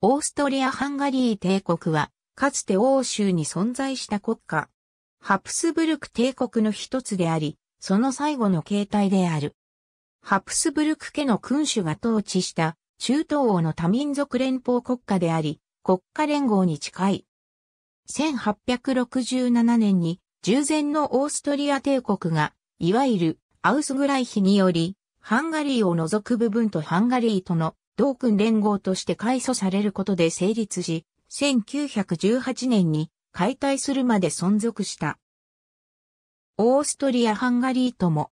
オーストリア・ハンガリー帝国は、かつて欧州に存在した国家。ハプスブルク帝国の一つであり、その最後の形態である。ハプスブルク家の君主が統治した中東欧の多民族連邦国家であり、国家連合に近い。1867年に従前のオーストリア帝国が、いわゆるアウスグライヒにより、ハンガリーを除く部分とハンガリーとの同君連合として改組されることで成立し、1918年に解体するまで存続した。オーストリア・ハンガリーとも、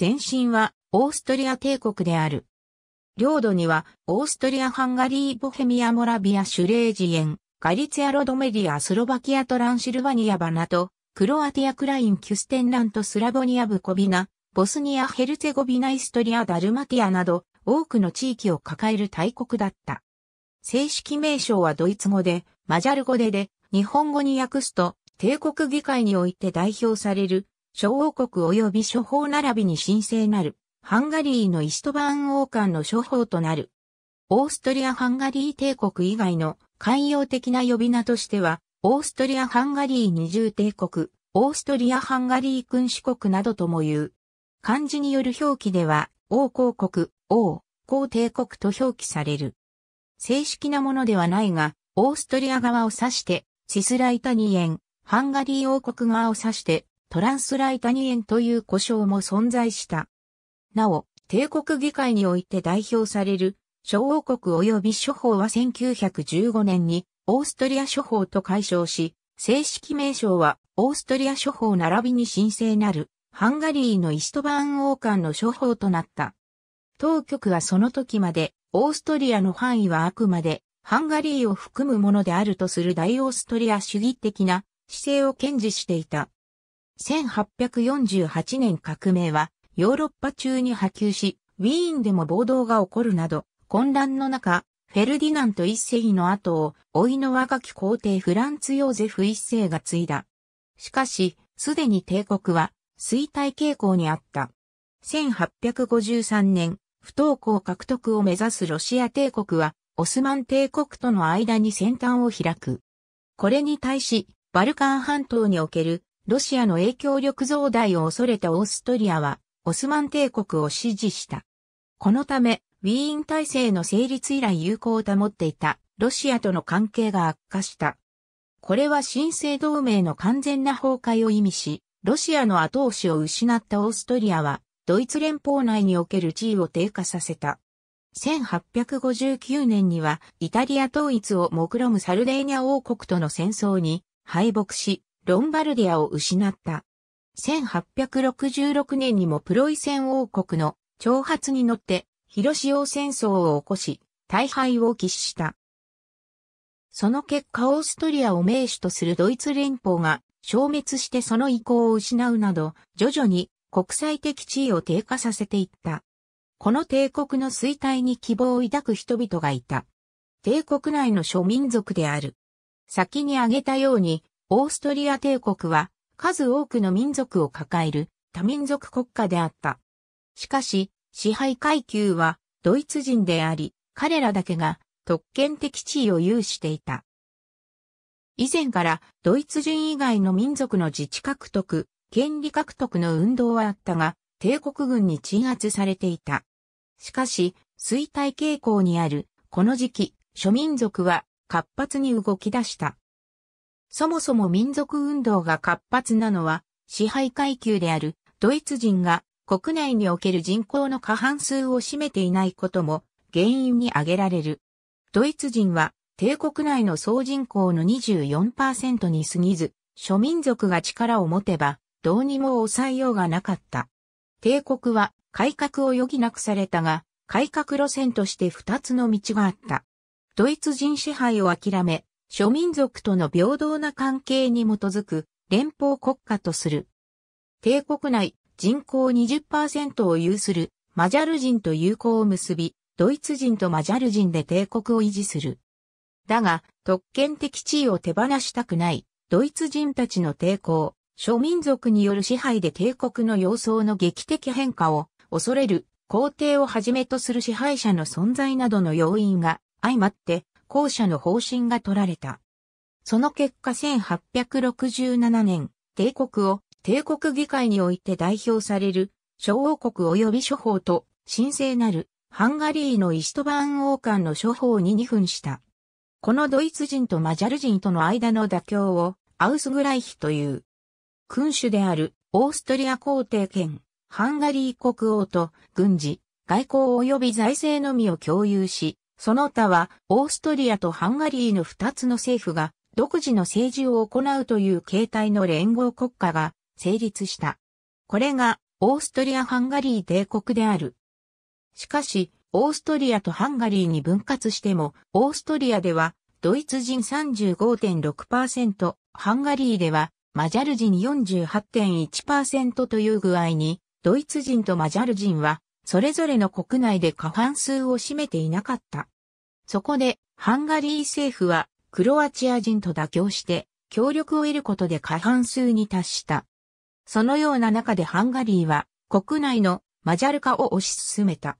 前身はオーストリア帝国である。領土には、オーストリア・ハンガリー・ボヘミア・モラビア・シュレージエン、ガリツィア・ロドメディア・スロバキア・トランシルバニア・バナト、クロアティア・クライン・キュステンラント・スラボニア・ブコビナ、ボスニア・ヘルツェゴビナ・イストリア・ダルマティアなど、多くの地域を抱える大国だった。正式名称はドイツ語で、マジャル語でで、日本語に訳すと、帝国議会において代表される、諸王国及び諸法並びに申請なる、ハンガリーのイストバーン王冠の諸法となる。オーストリア・ハンガリー帝国以外の寛容的な呼び名としては、オーストリア・ハンガリー二重帝国、オーストリア・ハンガリー君主国などとも言う。漢字による表記では、王公国、王、皇帝国と表記される。正式なものではないが、オーストリア側を指して、シスライタニエン、ハンガリー王国側を指して、トランスライタニエンという呼称も存在した。なお、帝国議会において代表される、諸王国及び諸法は1915年に、オーストリア諸法と解消し、正式名称は、オーストリア諸法並びに神聖なる、ハンガリーのイストバーン王冠の諸法となった。当局はその時まで、オーストリアの範囲はあくまで、ハンガリーを含むものであるとする大オーストリア主義的な姿勢を堅持していた。1848年革命はヨーロッパ中に波及し、ウィーンでも暴動が起こるなど、混乱の中、フェルディナント一世の後を、老いの若き皇帝フランツ・ヨーゼフ一世が継いだ。しかし、すでに帝国は衰退傾向にあった。1853年、不登校獲得を目指すロシア帝国は、オスマン帝国との間に先端を開く。これに対し、バルカン半島におけるロシアの影響力増大を恐れたオーストリアは、オスマン帝国を支持した。このため、ウィーン体制の成立以来友好を保っていたロシアとの関係が悪化した。これは新生同盟の完全な崩壊を意味し、ロシアの後押しを失ったオーストリアは、ドイツ連邦内における地位を低下させた。1859年にはイタリア統一を目論むサルデーニャ王国との戦争に敗北し、ロンバルディアを失った。1866年にもプロイセン王国の挑発に乗って広潮戦争を起こし、大敗を喫した。その結果オーストリアを名手とするドイツ連邦が消滅してその意向を失うなど、徐々に国際的地位を低下させていった。この帝国の衰退に希望を抱く人々がいた。帝国内の諸民族である。先に挙げたように、オーストリア帝国は数多くの民族を抱える多民族国家であった。しかし、支配階級はドイツ人であり、彼らだけが特権的地位を有していた。以前からドイツ人以外の民族の自治獲得、権利獲得の運動はあったが、帝国軍に鎮圧されていた。しかし、衰退傾向にある、この時期、諸民族は活発に動き出した。そもそも民族運動が活発なのは、支配階級であるドイツ人が国内における人口の過半数を占めていないことも原因に挙げられる。ドイツ人は帝国内の総人口の24%に過ぎず、諸民族が力を持てばどうにも抑えようがなかった。帝国は改革を余儀なくされたが、改革路線として二つの道があった。ドイツ人支配を諦め、諸民族との平等な関係に基づく連邦国家とする。帝国内人口20%を有するマジャル人と友好を結び、ドイツ人とマジャル人で帝国を維持する。だが、特権的地位を手放したくない、ドイツ人たちの抵抗、諸民族による支配で帝国の様相の劇的変化を恐れる皇帝をはじめとする支配者の存在などの要因が相まって後者の方針が取られた。その結果1867年、帝国を帝国議会において代表される諸王国及び諸法と神聖なるハンガリーのイストバーン王冠の諸法に二分した。このドイツ人とマジャル人との間の妥協をアウスグライヒという。君主であるオーストリア皇帝兼ハンガリー国王と軍事、外交及び財政のみを共有し、その他はオーストリアとハンガリーの2つの政府が独自の政治を行うという形態の連合国家が成立した。これがオーストリア・ハンガリー帝国である。しかし、オーストリアとハンガリーに分割しても、オーストリアではドイツ人35.6%、ハンガリーではマジャル人48.1%という具合に、ドイツ人とマジャル人は、それぞれの国内で過半数を占めていなかった。そこで、ハンガリー政府は、クロアチア人と妥協して、協力を得ることで過半数に達した。そのような中でハンガリーは、国内のマジャル化を推し進めた。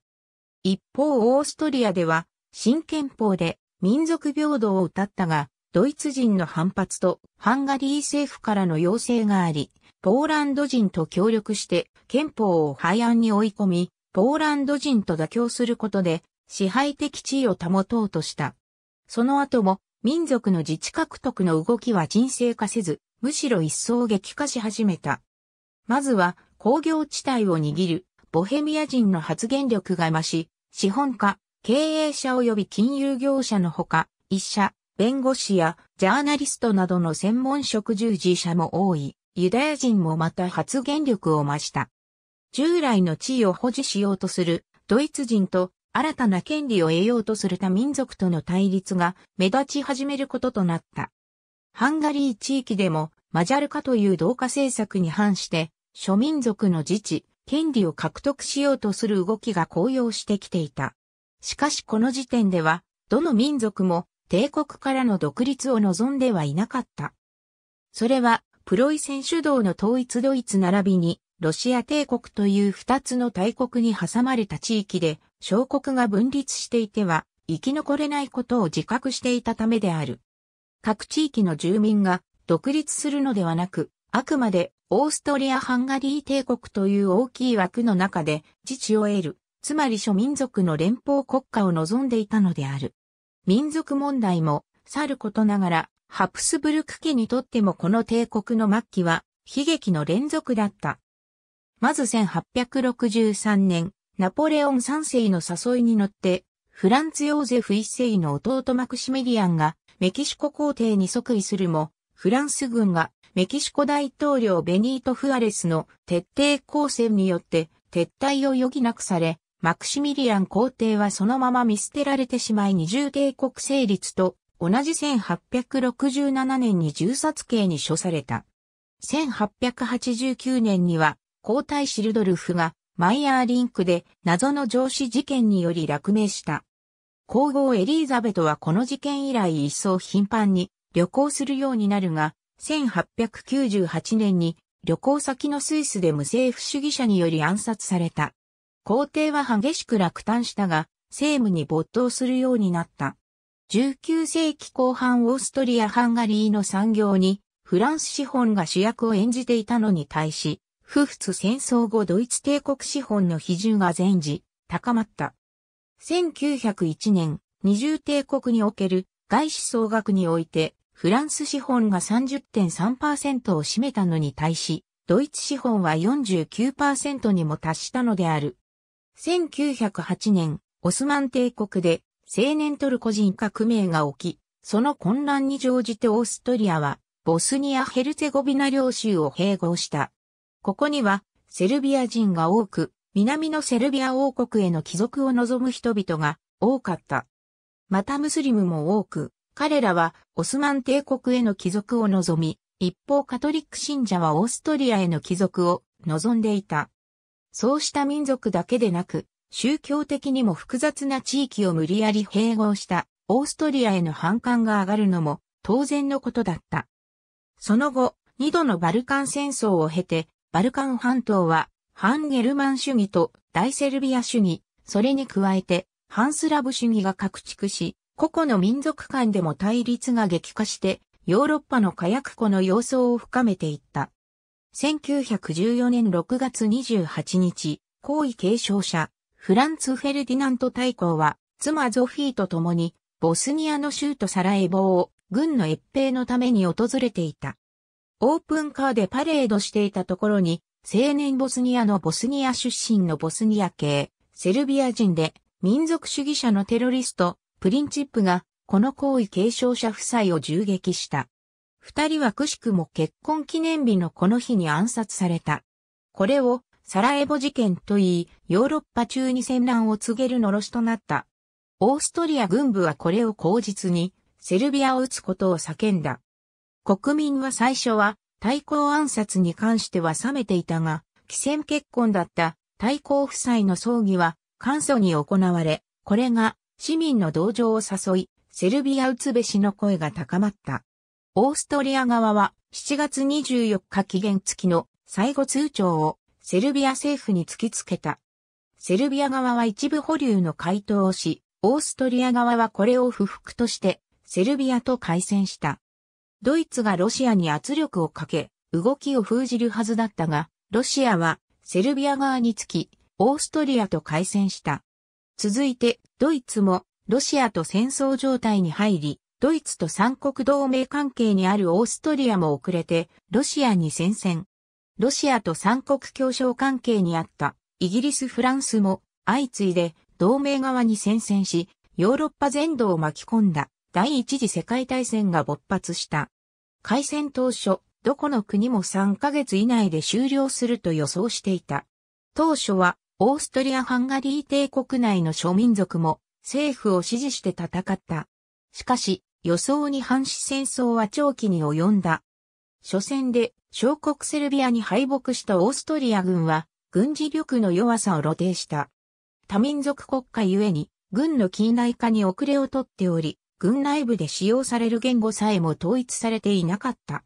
一方、オーストリアでは、新憲法で民族平等を謳ったが、ドイツ人の反発とハンガリー政府からの要請があり、ポーランド人と協力して憲法を廃案に追い込み、ポーランド人と妥協することで支配的地位を保とうとした。その後も民族の自治獲得の動きは人生化せず、むしろ一層激化し始めた。まずは工業地帯を握るボヘミア人の発言力が増し、資本家、経営者及び金融業者のほか、一社、弁護士やジャーナリストなどの専門職従事者も多い、ユダヤ人もまた発言力を増した。従来の地位を保持しようとするドイツ人と新たな権利を得ようとする他民族との対立が目立ち始めることとなった。ハンガリー地域でもマジャル化という同化政策に反して諸民族の自治、権利を獲得しようとする動きが高揚してきていた。しかしこの時点では、どの民族も帝国からの独立を望んではいなかった。それは、プロイセン主導の統一ドイツ並びに、ロシア帝国という二つの大国に挟まれた地域で、小国が分立していては、生き残れないことを自覚していたためである。各地域の住民が独立するのではなく、あくまでオーストリア・ハンガリー帝国という大きい枠の中で自治を得る、つまり諸民族の連邦国家を望んでいたのである。民族問題も、さることながら、ハプスブルク家にとってもこの帝国の末期は、悲劇の連続だった。まず1863年、ナポレオン3世の誘いに乗って、フランツ・ヨーゼフ1世の弟マクシミリアンがメキシコ皇帝に即位するも、フランス軍がメキシコ大統領ベニート・フアレスの徹底抗戦によって撤退を余儀なくされ、マクシミリアン皇帝はそのまま見捨てられてしまい二重帝国成立と同じ1867年に銃殺刑に処された。1889年には皇太子ルドルフがマイヤーリンクで謎の上司事件により落命した。皇后エリーザベトはこの事件以来一層頻繁に旅行するようになるが、1898年に旅行先のスイスで無政府主義者により暗殺された。皇帝は激しく落胆したが、政務に没頭するようになった。19世紀後半オーストリア・ハンガリーの産業にフランス資本が主役を演じていたのに対し、不仏戦争後ドイツ帝国資本の比重が前時、高まった。1901年、二重帝国における外資総額において、フランス資本が30.3%を占めたのに対し、ドイツ資本は49%にも達したのである。1908年、オスマン帝国で青年トルコ人革命が起き、その混乱に乗じてオーストリアはボスニア・ヘルツェゴビナ領州を併合した。ここにはセルビア人が多く、南のセルビア王国への帰属を望む人々が多かった。またムスリムも多く、彼らはオスマン帝国への帰属を望み、一方カトリック信者はオーストリアへの帰属を望んでいた。そうした民族だけでなく、宗教的にも複雑な地域を無理やり併合したオーストリアへの反感が上がるのも当然のことだった。その後、二度のバルカン戦争を経て、バルカン半島は、反ゲルマン主義と大セルビア主義、それに加えて、反スラブ主義が拡築し、個々の民族間でも対立が激化して、ヨーロッパの火薬庫の様相を深めていった。1914年6月28日、皇位継承者、フランツ・フェルディナント大公は、妻ゾフィーと共に、ボスニアの州都サラエボを、軍の越兵のために訪れていた。オープンカーでパレードしていたところに、青年ボスニアのボスニア出身のボスニア系、セルビア人で、民族主義者のテロリスト、プリンチップが、この行為継承者夫妻を銃撃した。二人はくしくも結婚記念日のこの日に暗殺された。これをサラエボ事件といい、ヨーロッパ中に戦乱を告げるのろしとなった。オーストリア軍部はこれを口実に、セルビアを撃つことを叫んだ。国民は最初は、対抗暗殺に関しては冷めていたが、既戦結婚だった対抗夫妻の葬儀は簡素に行われ、これが市民の同情を誘い、セルビアうつべしの声が高まった。オーストリア側は7月24日期限付きの最後通帳をセルビア政府に突きつけた。セルビア側は一部保留の回答をし、オーストリア側はこれを不服としてセルビアと開戦した。ドイツがロシアに圧力をかけ、動きを封じるはずだったが、ロシアはセルビア側につき、オーストリアと開戦した。続いて、ドイツもロシアと戦争状態に入り、ドイツと三国同盟関係にあるオーストリアも遅れて、ロシアに戦線。ロシアと三国協商関係にあったイギリス・フランスも相次いで同盟側に戦線し、ヨーロッパ全土を巻き込んだ第一次世界大戦が勃発した。開戦当初、どこの国も3ヶ月以内で終了すると予想していた。当初はオーストリア・ハンガリー帝国内の諸民族も政府を支持して戦ったしかし、予想に反し戦争は長期に及んだ。初戦で、小国セルビアに敗北したオーストリア軍は、軍事力の弱さを露呈した。多民族国家ゆえに、軍の近代化に遅れをとっており、軍内部で使用される言語さえも統一されていなかった。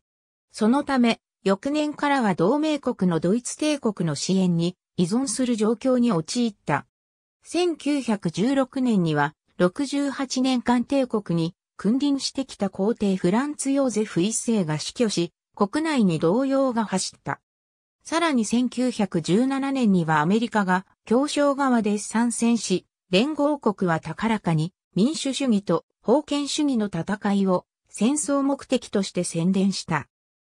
そのため、翌年からは同盟国のドイツ帝国の支援に依存する状況に陥った。1916年には68年間帝国に君臨してきた皇帝フランツ・ヨーゼフ一世が死去し、国内に動揺が走った。さらに1917年にはアメリカが協商側で参戦し、連合国は高らかに民主主義と封建主義の戦いを戦争目的として宣伝した。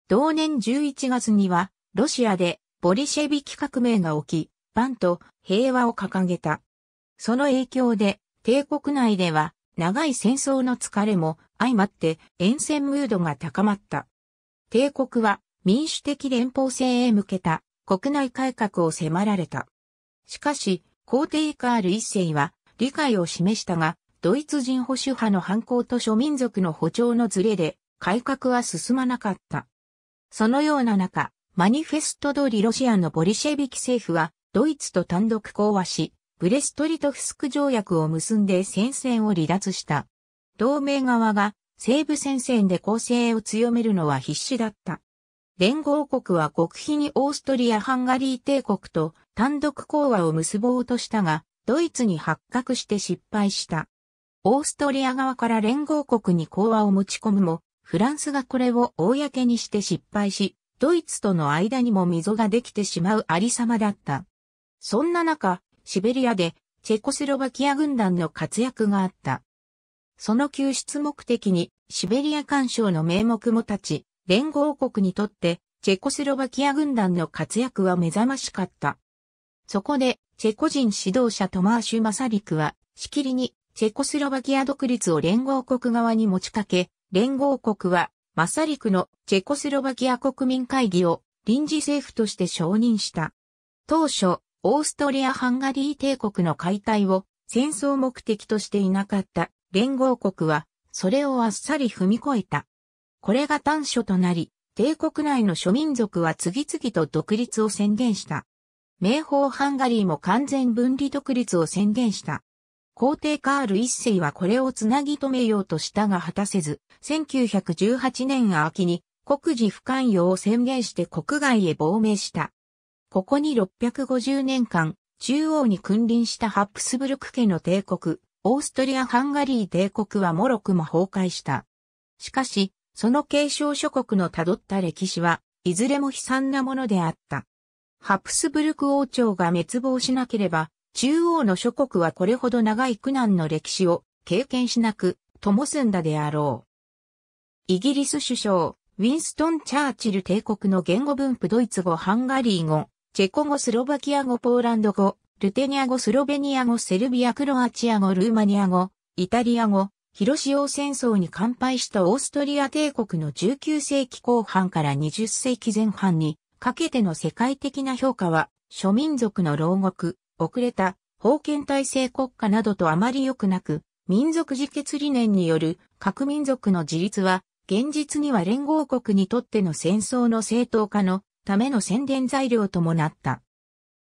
同年11月にはロシアでボリシェビキ革命が起き、バンと平和を掲げた。その影響で帝国内では長い戦争の疲れも相まって沿線ムードが高まった。帝国は民主的連邦制へ向けた国内改革を迫られた。しかし、皇帝カール一世は理解を示したが、ドイツ人保守派の反抗と諸民族の歩調のずれで改革は進まなかった。そのような中、マニフェスト通りロシアのボリシェビキ政府はドイツと単独講和し、ブレストリトフスク条約を結んで戦線を離脱した。同盟側が西部戦線で攻勢を強めるのは必死だった。連合国は極秘にオーストリア・ハンガリー帝国と単独講和を結ぼうとしたが、ドイツに発覚して失敗した。オーストリア側から連合国に講和を持ち込むも、フランスがこれを公にして失敗し、ドイツとの間にも溝ができてしまうありさまだった。そんな中、シベリアでチェコスロバキア軍団の活躍があった。その救出目的にシベリア干渉の名目も立ち、連合国にとってチェコスロバキア軍団の活躍は目覚ましかった。そこでチェコ人指導者トマーシュ・マサリクはしきりにチェコスロバキア独立を連合国側に持ちかけ、連合国はマサリクのチェコスロバキア国民会議を臨時政府として承認した。当初、オーストリア・ハンガリー帝国の解体を戦争目的としていなかった連合国は、それをあっさり踏み越えた。これが短所となり、帝国内の諸民族は次々と独立を宣言した。明法ハンガリーも完全分離独立を宣言した。皇帝カール一世はこれをつなぎ止めようとしたが果たせず、1918年秋に国事不寛容を宣言して国外へ亡命した。ここに650年間、中央に君臨したハプスブルク家の帝国、オーストリア・ハンガリー帝国はもろくも崩壊した。しかし、その継承諸国の辿った歴史は、いずれも悲惨なものであった。ハプスブルク王朝が滅亡しなければ、中央の諸国はこれほど長い苦難の歴史を経験しなく、ともすんだであろう。イギリス首相、ウィンストン・チャーチル帝国の言語分布ドイツ語ハンガリー語、チェコ語スロバキア語ポーランド語、ルテニア語スロベニア語セルビアクロアチア語ルーマニア語、イタリア語、広島戦争に乾杯したオーストリア帝国の19世紀後半から20世紀前半にかけての世界的な評価は諸民族の牢獄、遅れた封建体制国家などとあまり良くなく、民族自決理念による各民族の自立は現実には連合国にとっての戦争の正当化のための宣伝材料ともなった。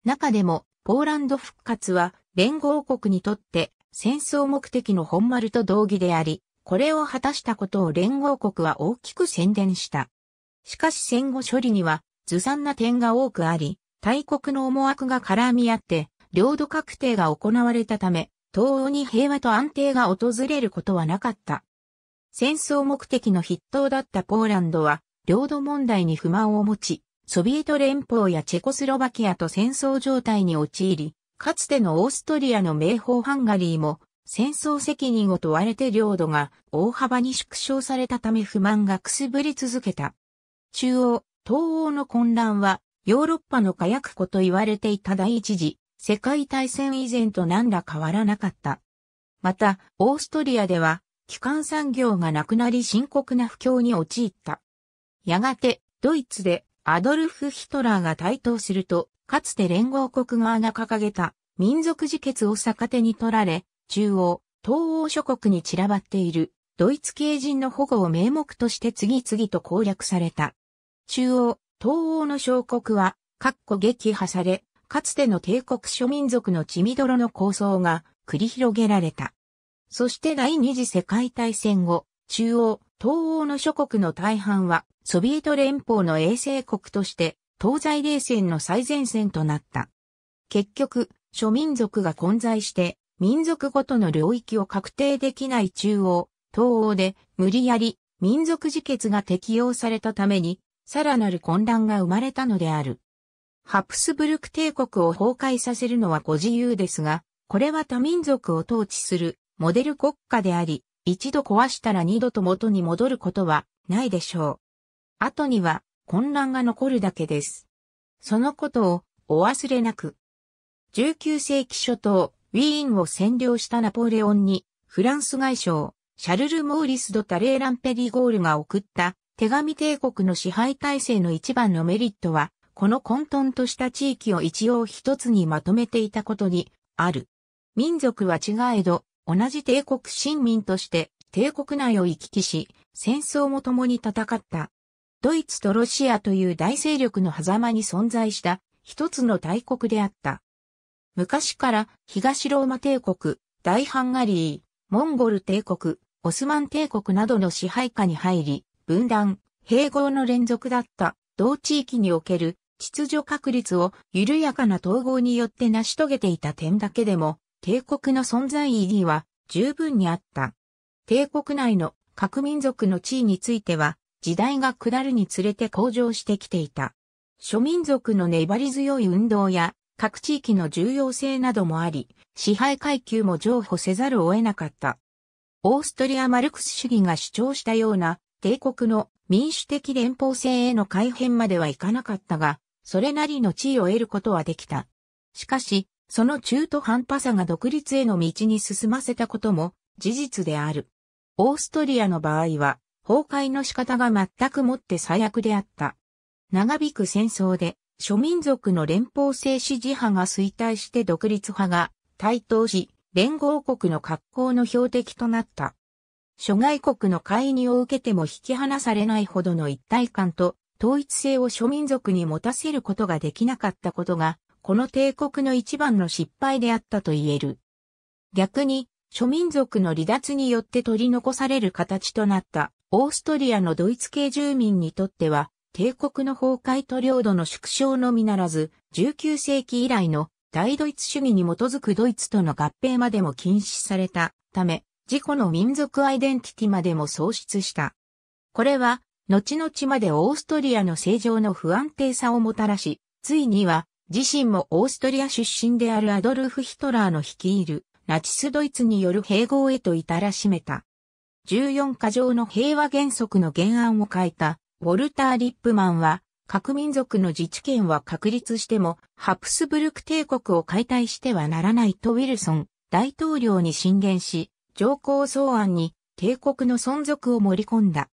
中でも、ポーランド復活は連合国にとって戦争目的の本丸と同義であり、これを果たしたことを連合国は大きく宣伝した。しかし戦後処理にはずさんな点が多くあり、大国の思惑が絡み合って、領土確定が行われたため、東欧に平和と安定が訪れることはなかった。戦争目的の筆頭だったポーランドは、領土問題に不満を持ち、ソビエト連邦やチェコスロバキアと戦争状態に陥り、かつてのオーストリアの名宝ハンガリーも戦争責任を問われて領土が大幅に縮小されたため不満がくすぶり続けた。中央、東欧の混乱はヨーロッパの火薬庫と言われていた第一次世界大戦以前と何ら変わらなかった。また、オーストリアでは、基幹産業がなくなり深刻な不況に陥った。やがて、ドイツでアドルフ・ヒトラーが台頭すると、かつて連合国側が掲げた民族自決を逆手に取られ、中央、東欧諸国に散らばっているドイツ系人の保護を名目として次々と攻略された。中央、東欧の小国は、各個撃破され、かつての帝国諸民族の血みどろの構想が繰り広げられた。そして第二次世界大戦後、中央、東欧の諸国の大半はソビエト連邦の衛星国として東西冷戦の最前線となった。結局、諸民族が混在して民族ごとの領域を確定できない中央、東欧で無理やり民族自決が適用されたためにさらなる混乱が生まれたのである。ハプスブルク帝国を崩壊させるのはご自由ですが、これは多民族を統治するモデル国家であり、一度壊したら二度と元に戻ることはないでしょう。後には混乱が残るだけです。そのことをお忘れなく。19世紀初頭、ウィーンを占領したナポレオンに、フランス外相、シャルル・モーリス・ド・タレーランペリゴールが送った手紙帝国の支配体制の一番のメリットは、この混沌とした地域を一応一つにまとめていたことにある。民族は違えど、同じ帝国臣民として帝国内を行き来し、戦争も共に戦った。ドイツとロシアという大勢力の狭間に存在した一つの大国であった。昔から東ローマ帝国、大ハンガリー、モンゴル帝国、オスマン帝国などの支配下に入り、分断、併合の連続だった同地域における秩序確立を緩やかな統合によって成し遂げていた点だけでも帝国の存在意義は十分にあった。帝国内の各民族の地位については、時代が下るにつれて向上してきていた。諸民族の粘り強い運動や、各地域の重要性などもあり、支配階級も譲歩せざるを得なかった。オーストリア・マルクス主義が主張したような、帝国の民主的連邦制への改変まではいかなかったが、それなりの地位を得ることはできた。しかし、その中途半端さが独立への道に進ませたことも事実である。オーストリアの場合は、崩壊の仕方が全くもって最悪であった。長引く戦争で、諸民族の連邦制支持派が衰退して独立派が台頭し、連合国の格好の標的となった。諸外国の介入を受けても引き離されないほどの一体感と統一性を諸民族に持たせることができなかったことがこの帝国の一番の失敗であったと言える。逆に、諸民族の離脱によって取り残される形となったオーストリアのドイツ系住民にとっては、帝国の崩壊と領土の縮小のみならず、19世紀以来の大ドイツ主義に基づくドイツとの合併までも禁止されたため、自己の民族アイデンティティまでも喪失した。これは、後々までオーストリアの正常の不安定さをもたらし、ついには自身もオーストリア出身であるアドルフ・ヒトラーの率いるナチスドイツによる併合へと至らしめた。14か条の平和原則の原案を書いたウォルター・リップマンは、各民族の自治権は確立しても、ハプスブルク帝国を解体してはならないとウィルソン大統領に進言し、上皇草案に帝国の存続を盛り込んだ。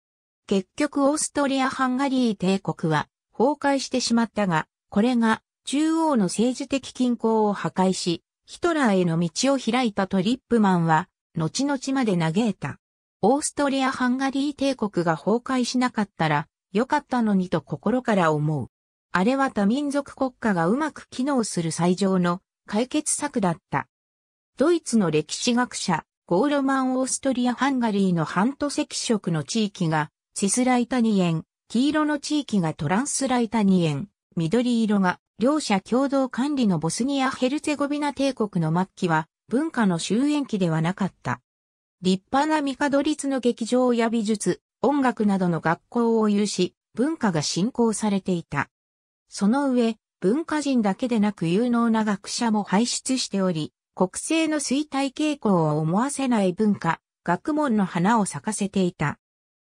結局オーストリア・ハンガリー帝国は崩壊してしまったが、これが中央の政治的均衡を破壊し、ヒトラーへの道を開いたトリップマンは、後々まで嘆いた。オーストリア・ハンガリー帝国が崩壊しなかったら、よかったのにと心から思う。あれは多民族国家がうまく機能する最上の解決策だった。ドイツの歴史学者、ゴールマン・オーストリア・ハンガリーの半都赤色の地域が、チスライタニエン、黄色の地域がトランスライタニエン、緑色が両者共同管理のボスニア・ヘルツェゴビナ帝国の末期は文化の終焉期ではなかった。立派な帝立の劇場や美術、音楽などの学校を有し、文化が振興されていた。その上、文化人だけでなく有能な学者も輩出しており、国政の衰退傾向を思わせない文化、学問の花を咲かせていた。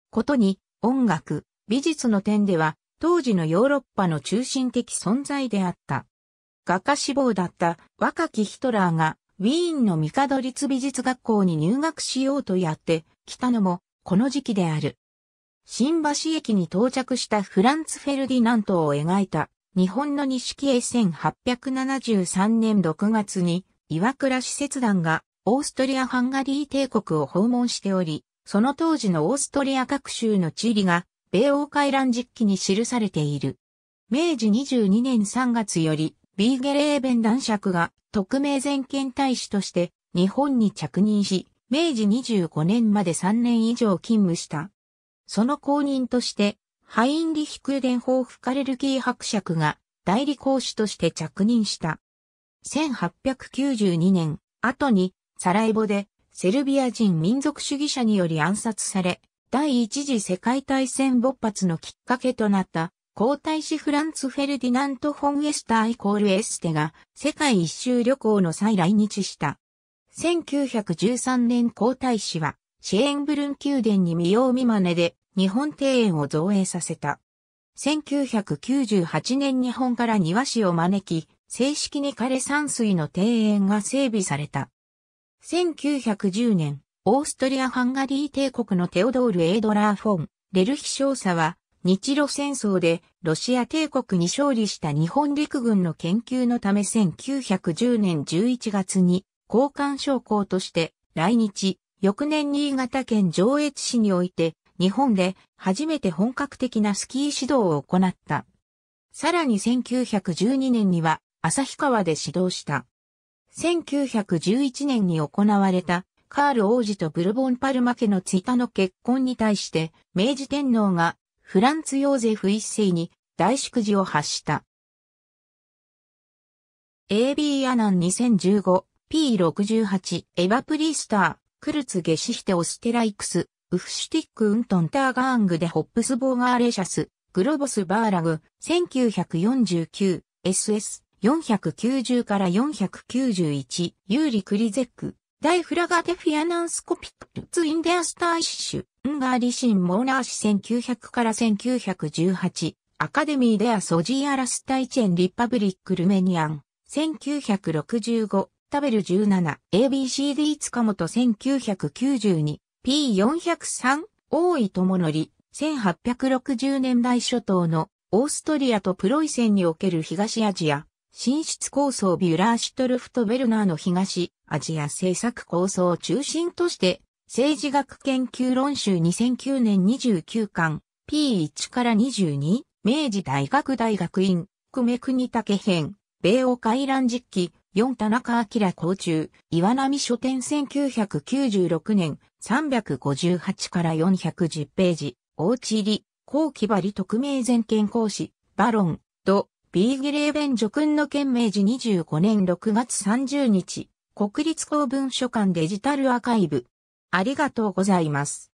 ことに、音楽、美術の点では、当時のヨーロッパの中心的存在であった。画家志望だった若きヒトラーがウィーンのミカドリツ美術学校に入学しようとやってきたのもこの時期である。新橋駅に到着したフランツ・フェルディナントを描いた日本の錦絵1873年6月に岩倉使節団がオーストリア・ハンガリー帝国を訪問しており、その当時のオーストリア各州の地理が米欧海乱実記に記されている。明治22年3月より、ビーゲレーベン男爵が特命全権大使として日本に着任し、明治25年まで3年以上勤務した。その後任として、ハインリヒクンホ法フカレルキー伯爵が代理講師として着任した。1892年、後にサライボでセルビア人民族主義者により暗殺され、第一次世界大戦勃発のきっかけとなった皇太子フランツ・フェルディナント・フォン・エスターイコール・エステが世界一周旅行の際来日した。1913年皇太子はシェーンブルン宮殿に見よう見まねで日本庭園を造営させた。1998年日本から庭師を招き、正式に枯山水の庭園が整備された。1910年、オーストリア・ハンガリー帝国のテオドール・エードラー・フォン、レルヒ少佐は、日露戦争でロシア帝国に勝利した日本陸軍の研究のため1910年11月に交換将校として来日、翌年新潟県上越市において日本で初めて本格的なスキー指導を行った。さらに1912年には旭川で指導した。1911年に行われたカール王子とブルボン・パルマ家のツイタの結婚に対して、明治天皇がフランツ・ヨーゼフ一世に大祝辞を発した。AB アナン 2015P68 エヴァプリースター、クルツ・ゲシヒテ・オステライクス、ウフシュティック・ウントン・ターガーングでホップス・ボーガーレシャス、グロボス・バーラグ、1949、SS490 から491、ユーリ・クリゼック、大フラガテフィアナンスコピックツインデアスターイッシュ、ンガーリシンモーナーシ1900から1918、アカデミーデアソジーアラスタイチェンリパブリックルメニアン、1965、タベル17、ABCD 塚本1992、P403、大井智則、1860年代初頭のオーストリアとプロイセンにおける東アジア、進出構想ビュラーシュトルフトベルナーの東アジア政策構想を中心として、政治学研究論集2009年29巻 P1 から22、明治大学大学院、久米国武編、米欧海覧実記、4田中明校中、岩波書店1996年358から410ページ、大地入り、高木張特命全権講師、バロン、ド、ビーギレーベン助君の県明治25年6月30日、国立公文書館デジタルアーカイブ。ありがとうございます。